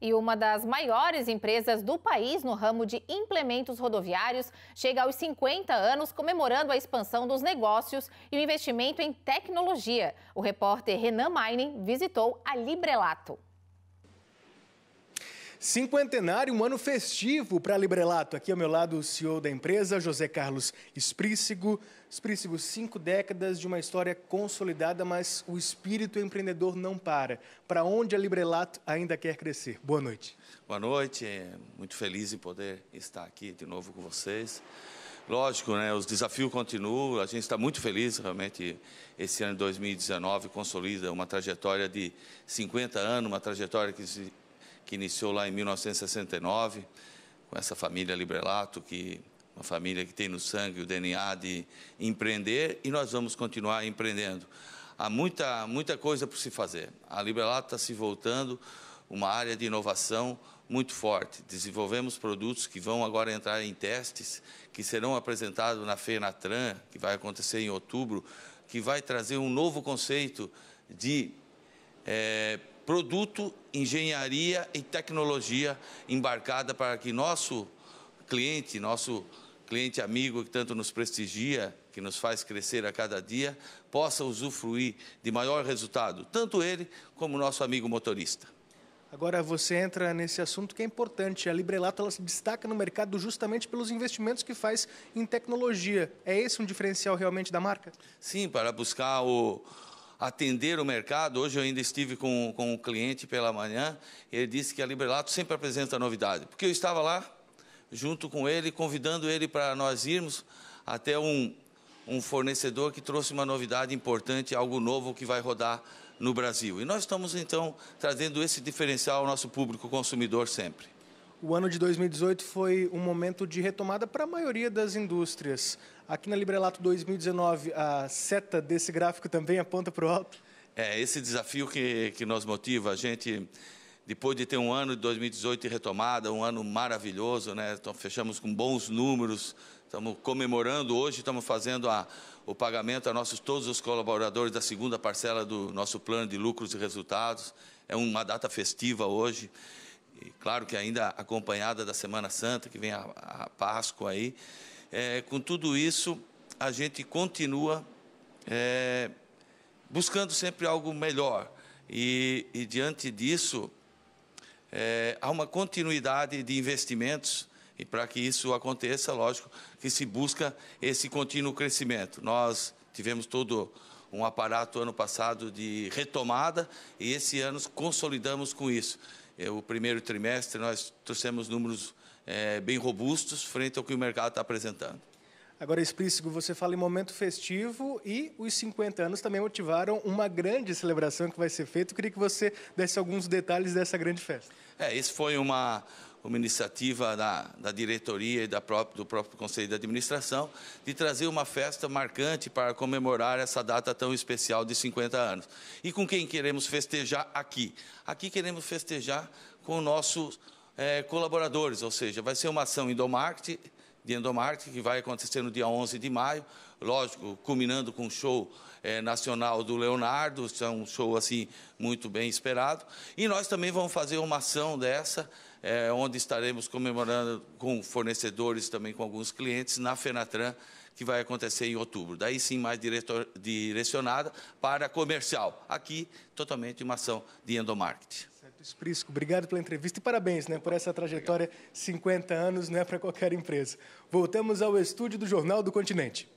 E uma das maiores empresas do país no ramo de implementos rodoviários chega aos 50 anos, comemorando a expansão dos negócios e o investimento em tecnologia. O repórter Renan Mining visitou a Librelato. Cinquentenário, um ano festivo para a Librelato. Aqui ao meu lado o CEO da empresa, José Carlos Esprícigo. Esprícigo, cinco décadas de uma história consolidada, mas o espírito empreendedor não para. Para onde a Librelato ainda quer crescer? Boa noite. Boa noite, é muito feliz em poder estar aqui de novo com vocês. Lógico, né, os desafios continuam, a gente está muito feliz, realmente, esse ano de 2019 consolida uma trajetória de 50 anos, uma trajetória que se que iniciou lá em 1969, com essa família Librelato, que uma família que tem no sangue o DNA de empreender, e nós vamos continuar empreendendo. Há muita, muita coisa por se fazer. A Librelato está se voltando uma área de inovação muito forte. Desenvolvemos produtos que vão agora entrar em testes, que serão apresentados na FENATRAN, que vai acontecer em outubro, que vai trazer um novo conceito de é, produto, engenharia e tecnologia embarcada para que nosso cliente, nosso cliente amigo que tanto nos prestigia, que nos faz crescer a cada dia, possa usufruir de maior resultado, tanto ele como nosso amigo motorista. Agora você entra nesse assunto que é importante. A Librelato ela se destaca no mercado justamente pelos investimentos que faz em tecnologia. É esse um diferencial realmente da marca? Sim, para buscar o, atender o mercado. Hoje eu ainda estive com, com um cliente pela manhã, ele disse que a Librelato sempre apresenta novidade. Porque eu estava lá, junto com ele, convidando ele para nós irmos até um, um fornecedor que trouxe uma novidade importante, algo novo que vai rodar no Brasil. E nós estamos, então, trazendo esse diferencial ao nosso público consumidor sempre. O ano de 2018 foi um momento de retomada para a maioria das indústrias. Aqui na Librelato 2019, a seta desse gráfico também aponta para o alto? É, esse desafio que, que nos motiva. A gente, depois de ter um ano de 2018 de retomada, um ano maravilhoso, né? então, fechamos com bons números, estamos comemorando hoje, estamos fazendo a, o pagamento a nossos, todos os colaboradores da segunda parcela do nosso plano de lucros e resultados. É uma data festiva hoje e claro que ainda acompanhada da Semana Santa, que vem a, a Páscoa aí. É, com tudo isso, a gente continua é, buscando sempre algo melhor. E, e diante disso, é, há uma continuidade de investimentos. E para que isso aconteça, lógico que se busca esse contínuo crescimento. Nós tivemos todo um aparato ano passado de retomada e esse ano consolidamos com isso. É, o primeiro trimestre nós trouxemos números é, bem robustos frente ao que o mercado está apresentando. Agora, Explícito, você fala em momento festivo e os 50 anos também motivaram uma grande celebração que vai ser feita. Eu queria que você desse alguns detalhes dessa grande festa. É, isso foi uma, uma iniciativa da, da diretoria e da própria, do próprio Conselho de Administração de trazer uma festa marcante para comemorar essa data tão especial de 50 anos. E com quem queremos festejar aqui? Aqui queremos festejar com nossos é, colaboradores, ou seja, vai ser uma ação em Domarket, de endomarketing, que vai acontecer no dia 11 de maio, lógico, culminando com o show é, nacional do Leonardo, que é um show assim muito bem esperado. E nós também vamos fazer uma ação dessa, é, onde estaremos comemorando com fornecedores, também com alguns clientes, na Fenatran, que vai acontecer em outubro. Daí sim, mais diretor, direcionada para comercial. Aqui, totalmente uma ação de endomarketing. Vinícius Prisco, obrigado pela entrevista e parabéns né, por essa trajetória, obrigado. 50 anos não é para qualquer empresa. Voltamos ao estúdio do Jornal do Continente.